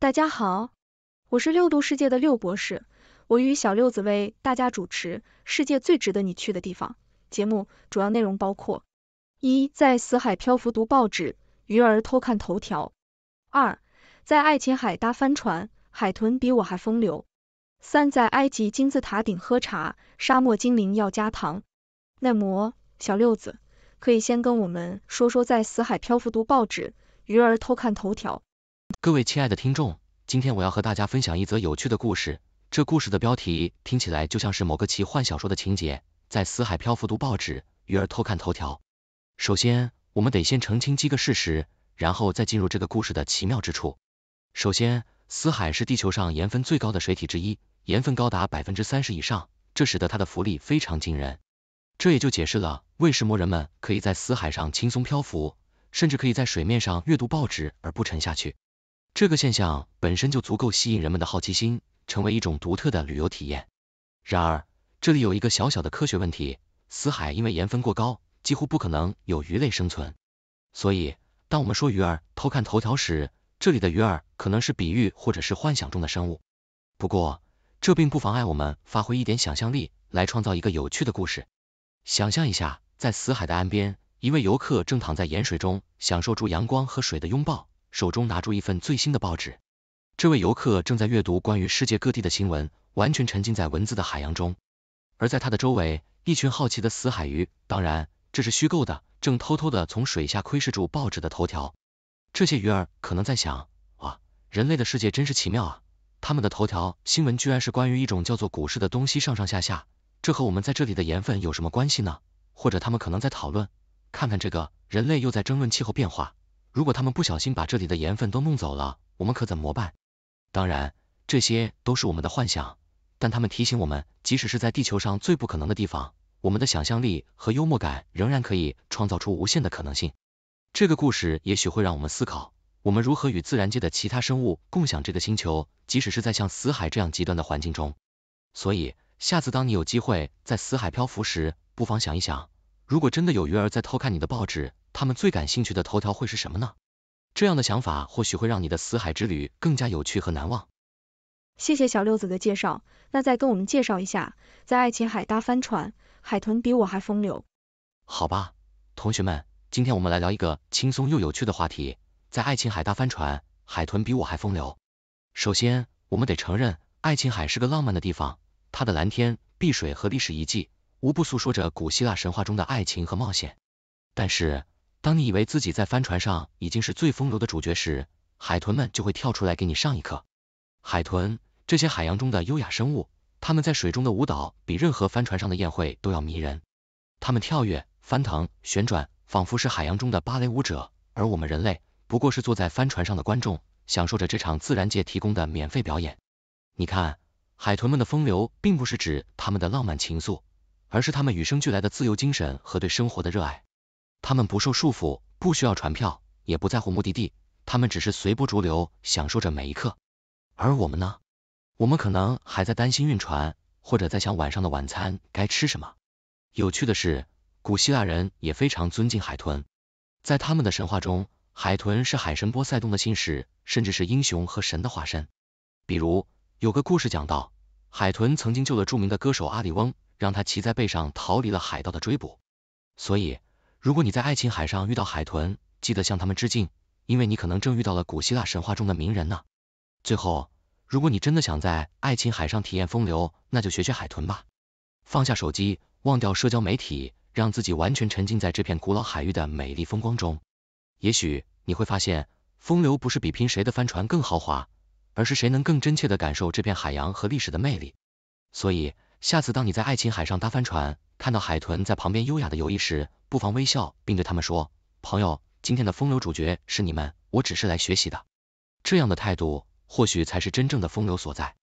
大家好，我是六度世界的六博士，我与小六子为大家主持《世界最值得你去的地方》节目。主要内容包括：一、在死海漂浮读报纸，鱼儿偷看头条；二、在爱琴海搭帆船，海豚比我还风流；三、在埃及金字塔顶喝茶，沙漠精灵要加糖。那么，小六子可以先跟我们说说在死海漂浮读报纸，鱼儿偷看头条。各位亲爱的听众，今天我要和大家分享一则有趣的故事。这故事的标题听起来就像是某个奇幻小说的情节，在死海漂浮读报纸，鱼儿偷看头条。首先，我们得先澄清几个事实，然后再进入这个故事的奇妙之处。首先，死海是地球上盐分最高的水体之一，盐分高达百分之三十以上，这使得它的浮力非常惊人。这也就解释了为什么人们可以在死海上轻松漂浮，甚至可以在水面上阅读报纸而不沉下去。这个现象本身就足够吸引人们的好奇心，成为一种独特的旅游体验。然而，这里有一个小小的科学问题：死海因为盐分过高，几乎不可能有鱼类生存。所以，当我们说鱼儿偷看头条时，这里的鱼儿可能是比喻或者是幻想中的生物。不过，这并不妨碍我们发挥一点想象力，来创造一个有趣的故事。想象一下，在死海的岸边，一位游客正躺在盐水中，享受住阳光和水的拥抱。手中拿出一份最新的报纸，这位游客正在阅读关于世界各地的新闻，完全沉浸在文字的海洋中。而在他的周围，一群好奇的死海鱼，当然这是虚构的，正偷偷的从水下窥视住报纸的头条。这些鱼儿可能在想，哇，人类的世界真是奇妙啊！他们的头条新闻居然是关于一种叫做股市的东西上上下下，这和我们在这里的盐分有什么关系呢？或者他们可能在讨论，看看这个，人类又在争论气候变化。如果他们不小心把这里的盐分都弄走了，我们可怎么办？当然，这些都是我们的幻想，但他们提醒我们，即使是在地球上最不可能的地方，我们的想象力和幽默感仍然可以创造出无限的可能性。这个故事也许会让我们思考，我们如何与自然界的其他生物共享这个星球，即使是在像死海这样极端的环境中。所以，下次当你有机会在死海漂浮时，不妨想一想。如果真的有鱼儿在偷看你的报纸，他们最感兴趣的头条会是什么呢？这样的想法或许会让你的死海之旅更加有趣和难忘。谢谢小六子的介绍，那再跟我们介绍一下，在爱琴海搭帆船，海豚比我还风流。好吧，同学们，今天我们来聊一个轻松又有趣的话题，在爱琴海搭帆船，海豚比我还风流。首先，我们得承认，爱琴海是个浪漫的地方，它的蓝天、碧水和历史遗迹。无不诉说着古希腊神话中的爱情和冒险。但是，当你以为自己在帆船上已经是最风流的主角时，海豚们就会跳出来给你上一课。海豚，这些海洋中的优雅生物，他们在水中的舞蹈比任何帆船上的宴会都要迷人。它们跳跃、翻腾、旋转，仿佛是海洋中的芭蕾舞者，而我们人类不过是坐在帆船上的观众，享受着这场自然界提供的免费表演。你看，海豚们的风流，并不是指他们的浪漫情愫。而是他们与生俱来的自由精神和对生活的热爱。他们不受束缚，不需要船票，也不在乎目的地。他们只是随波逐流，享受着每一刻。而我们呢？我们可能还在担心运船，或者在想晚上的晚餐该吃什么。有趣的是，古希腊人也非常尊敬海豚。在他们的神话中，海豚是海神波塞冬的信使，甚至是英雄和神的化身。比如有个故事讲到，海豚曾经救了著名的歌手阿里翁。让他骑在背上逃离了海盗的追捕。所以，如果你在爱琴海上遇到海豚，记得向他们致敬，因为你可能正遇到了古希腊神话中的名人呢。最后，如果你真的想在爱琴海上体验风流，那就学学海豚吧，放下手机，忘掉社交媒体，让自己完全沉浸在这片古老海域的美丽风光中。也许你会发现，风流不是比拼谁的帆船更豪华，而是谁能更真切地感受这片海洋和历史的魅力。所以。下次当你在爱琴海上搭帆船，看到海豚在旁边优雅的游弋时，不妨微笑，并对他们说，朋友，今天的风流主角是你们，我只是来学习的。这样的态度，或许才是真正的风流所在。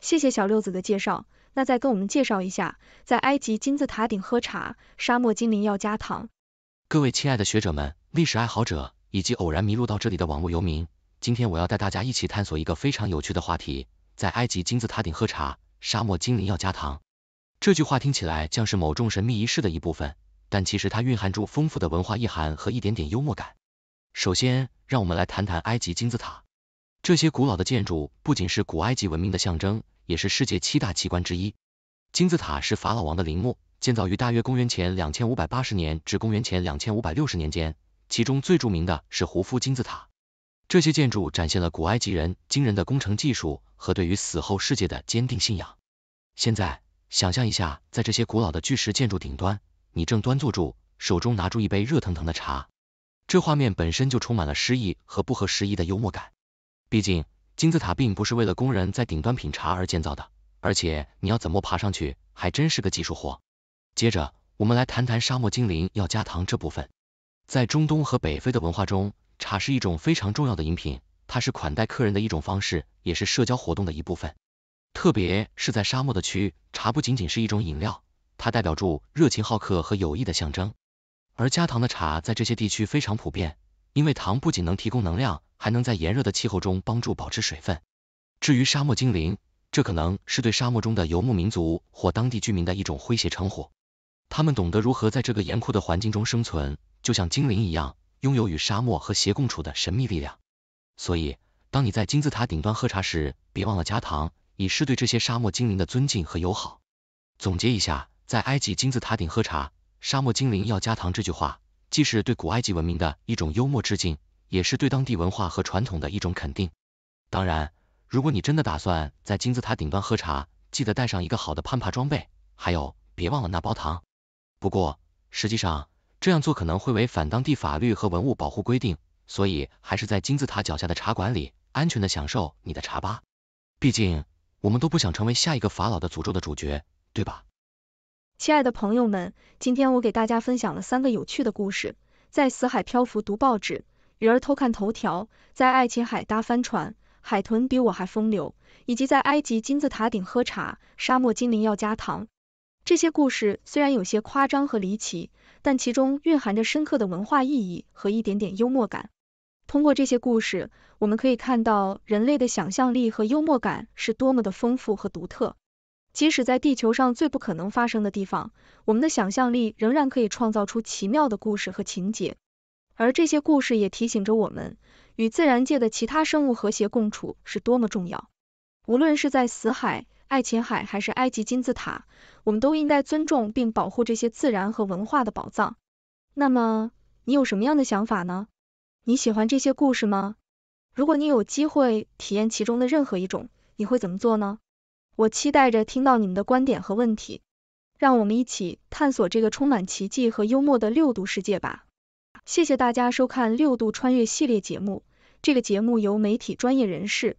谢谢小六子的介绍，那再跟我们介绍一下，在埃及金字塔顶喝茶，沙漠精灵要加糖。各位亲爱的学者们、历史爱好者以及偶然迷路到这里的网络游民，今天我要带大家一起探索一个非常有趣的话题，在埃及金字塔顶喝茶。沙漠精灵要加糖，这句话听起来像是某种神秘仪式的一部分，但其实它蕴含着丰富的文化意涵和一点点幽默感。首先，让我们来谈谈埃及金字塔。这些古老的建筑不仅是古埃及文明的象征，也是世界七大奇观之一。金字塔是法老王的陵墓，建造于大约公元前两千五百八十年至公元前两千五百六十年间，其中最著名的是胡夫金字塔。这些建筑展现了古埃及人惊人的工程技术和对于死后世界的坚定信仰。现在，想象一下，在这些古老的巨石建筑顶端，你正端坐住，手中拿出一杯热腾腾的茶，这画面本身就充满了诗意和不合时宜的幽默感。毕竟，金字塔并不是为了工人在顶端品茶而建造的，而且你要怎么爬上去还真是个技术活。接着，我们来谈谈沙漠精灵要加糖这部分。在中东和北非的文化中，茶是一种非常重要的饮品，它是款待客人的一种方式，也是社交活动的一部分。特别是在沙漠的区域，茶不仅仅是一种饮料，它代表住热情好客和友谊的象征。而加糖的茶在这些地区非常普遍，因为糖不仅能提供能量，还能在炎热的气候中帮助保持水分。至于沙漠精灵，这可能是对沙漠中的游牧民族或当地居民的一种诙谐称呼。他们懂得如何在这个严酷的环境中生存，就像精灵一样。拥有与沙漠和谐共处的神秘力量，所以当你在金字塔顶端喝茶时，别忘了加糖，以示对这些沙漠精灵的尊敬和友好。总结一下，在埃及金字塔顶喝茶，沙漠精灵要加糖这句话，既是对古埃及文明的一种幽默致敬，也是对当地文化和传统的一种肯定。当然，如果你真的打算在金字塔顶端喝茶，记得带上一个好的攀爬装备，还有别忘了那包糖。不过，实际上，这样做可能会违反当地法律和文物保护规定，所以还是在金字塔脚下的茶馆里安全的享受你的茶吧。毕竟我们都不想成为下一个法老的诅咒的主角，对吧？亲爱的朋友们，今天我给大家分享了三个有趣的故事：在死海漂浮读报纸，鱼儿偷看头条，在爱琴海搭帆船，海豚比我还风流，以及在埃及金字塔顶喝茶，沙漠精灵要加糖。这些故事虽然有些夸张和离奇，但其中蕴含着深刻的文化意义和一点点幽默感。通过这些故事，我们可以看到人类的想象力和幽默感是多么的丰富和独特。即使在地球上最不可能发生的地方，我们的想象力仍然可以创造出奇妙的故事和情节。而这些故事也提醒着我们，与自然界的其他生物和谐共处是多么重要。无论是在死海。爱琴海还是埃及金字塔，我们都应该尊重并保护这些自然和文化的宝藏。那么，你有什么样的想法呢？你喜欢这些故事吗？如果你有机会体验其中的任何一种，你会怎么做呢？我期待着听到你们的观点和问题。让我们一起探索这个充满奇迹和幽默的六度世界吧！谢谢大家收看《六度穿越》系列节目。这个节目由媒体专业人士。